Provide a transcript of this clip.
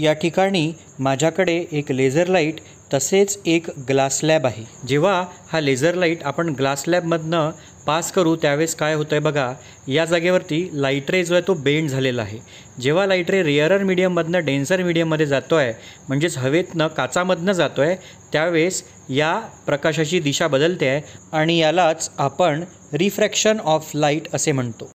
या ठिकाणी माझ्याकडे एक लेझर लाईट तसेच एक ग्लास लॅब आहे जेव्हा हा लेझर लाईट आपण ग्लास लॅबमधनं पास करू त्यावेळेस काय होतं आहे बघा या जागेवरती लाईट रे जो आहे तो बेंड झालेला आहे जेव्हा लाईट रे रिअरर मिडियममधनं डेन्सर मिडियममध्ये जातो आहे म्हणजेच हवेतनं काचामधनं जातो आहे त्यावेळेस या प्रकाशाची दिशा बदलते आहे आणि यालाच आपण रिफ्रॅक्शन ऑफ लाईट असे म्हणतो